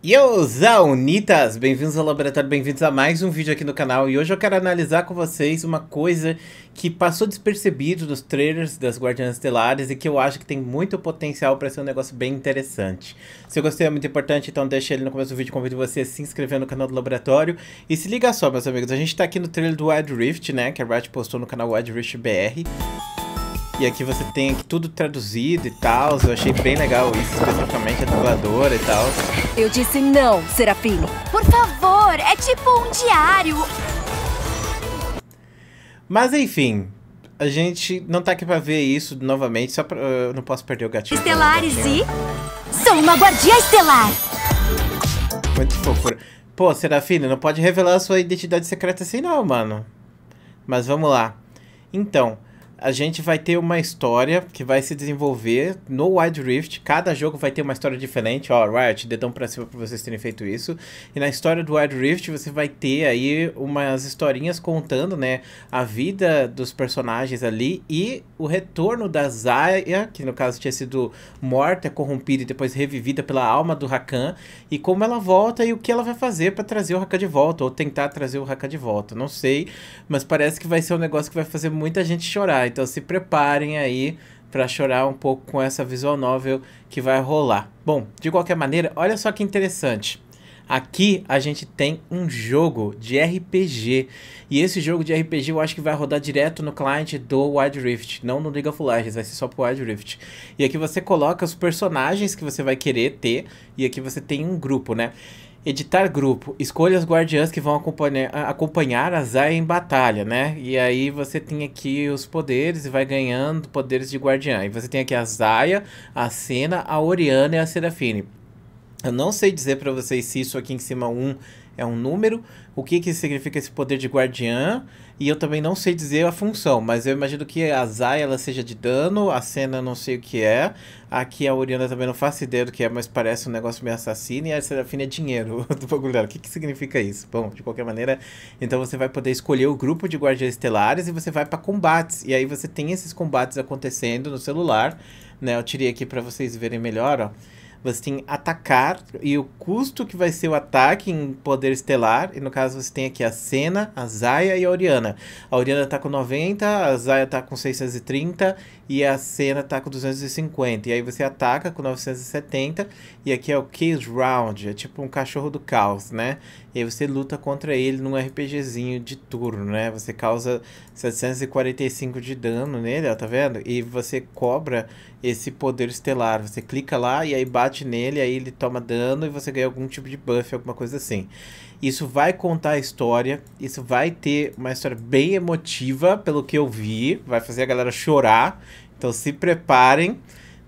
Yoza Unitas! Bem-vindos ao laboratório, bem-vindos a mais um vídeo aqui no canal. E hoje eu quero analisar com vocês uma coisa que passou despercebido nos trailers das Guardiãs Estelares e que eu acho que tem muito potencial para ser um negócio bem interessante. Se gostei é muito importante, então deixa ele no começo do vídeo, convido você a se inscrever no canal do laboratório. E se liga só, meus amigos, a gente está aqui no trailer do Wild Rift, né, que a Riot postou no canal Wild Rift BR. E aqui você tem aqui tudo traduzido e tal. Eu achei bem legal isso, especificamente a dubladora e tal. Eu disse não, Serafine. Por favor, é tipo um diário. Mas enfim, a gente não tá aqui pra ver isso novamente, só pra, eu não posso perder o gatinho. Estelares e... Sou uma guardia estelar! Muito fofura. Pô, Serafine, não pode revelar a sua identidade secreta assim não, mano. Mas vamos lá. Então, a gente vai ter uma história que vai se desenvolver no Wild Rift. Cada jogo vai ter uma história diferente. Ó, Riot, dedão pra cima pra vocês terem feito isso. E na história do Wild Rift você vai ter aí umas historinhas contando, né? A vida dos personagens ali e o retorno da Zaya, que no caso tinha sido morta, corrompida e depois revivida pela alma do Rakan. E como ela volta e o que ela vai fazer para trazer o Rakan de volta. Ou tentar trazer o Rakan de volta. Não sei, mas parece que vai ser um negócio que vai fazer muita gente chorar. Então se preparem aí para chorar um pouco com essa visual novel que vai rolar. Bom, de qualquer maneira, olha só que interessante. Aqui a gente tem um jogo de RPG. E esse jogo de RPG eu acho que vai rodar direto no cliente do Wild Rift, não no League of Legends, vai ser só pro Wild Rift. E aqui você coloca os personagens que você vai querer ter, e aqui você tem um grupo, né? editar grupo, escolha os guardiãs que vão acompanhar, acompanhar a Zaya em batalha, né? E aí você tem aqui os poderes e vai ganhando poderes de guardiã. E você tem aqui a Zaya, a Sena, a Oriana e a Serafine. Eu não sei dizer para vocês se isso aqui em cima 1 é um número, o que, que significa esse poder de guardiã, e eu também não sei dizer a função, mas eu imagino que a Zai ela seja de dano, a cena não sei o que é, aqui a Oriana também não faço ideia do que é, mas parece um negócio meio assassino, e a Serafina é dinheiro do bagulho dela. O que, que significa isso? Bom, de qualquer maneira, então você vai poder escolher o grupo de guardiões estelares e você vai para combates, e aí você tem esses combates acontecendo no celular, né? Eu tirei aqui para vocês verem melhor, ó. Você tem atacar e o custo que vai ser o ataque em poder estelar. E no caso você tem aqui a Senna, a Zaya e a Oriana. A Oriana tá com 90, a Zaya tá com 630 e a Senna tá com 250. E aí você ataca com 970 e aqui é o Case Round, é tipo um cachorro do caos, né? E aí você luta contra ele num RPGzinho de turno, né? Você causa 745 de dano nele, ó, tá vendo? E você cobra esse poder estelar. Você clica lá e aí bate nele, aí ele toma dano e você ganha algum tipo de buff, alguma coisa assim. Isso vai contar a história, isso vai ter uma história bem emotiva, pelo que eu vi, vai fazer a galera chorar. Então se preparem.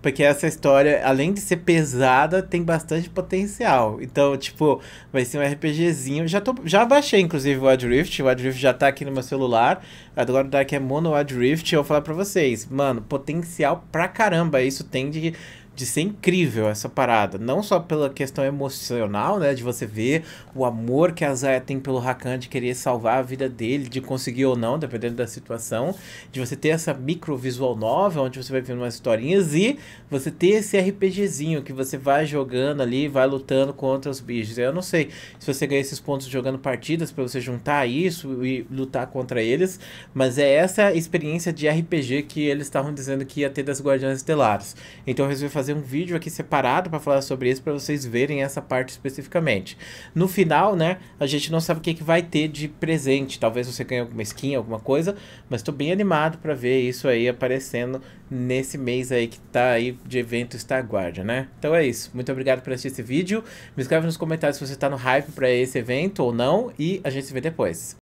Porque essa história, além de ser pesada, tem bastante potencial. Então, tipo, vai ser um RPGzinho. Já, tô, já baixei, inclusive, o Adrift. O Adrift já tá aqui no meu celular. Agora o tá Dark é mono Adrift. Eu vou falar pra vocês. Mano, potencial pra caramba. Isso tem de de ser incrível essa parada. Não só pela questão emocional, né? De você ver o amor que a Zaya tem pelo Rakan, de querer salvar a vida dele, de conseguir ou não, dependendo da situação. De você ter essa micro visual novel, onde você vai vendo umas historinhas e você ter esse RPGzinho que você vai jogando ali, vai lutando contra os bichos. Eu não sei se você ganha esses pontos jogando partidas para você juntar isso e lutar contra eles, mas é essa experiência de RPG que eles estavam dizendo que ia ter das Guardiãs Estelares. Então eu resolvi fazer fazer um vídeo aqui separado para falar sobre isso, para vocês verem essa parte especificamente. No final, né, a gente não sabe o que, que vai ter de presente. Talvez você ganhe alguma skin, alguma coisa, mas estou bem animado para ver isso aí aparecendo nesse mês aí que tá aí de evento Star Guardian, né? Então é isso. Muito obrigado por assistir esse vídeo. Me escreve nos comentários se você está no hype para esse evento ou não e a gente se vê depois.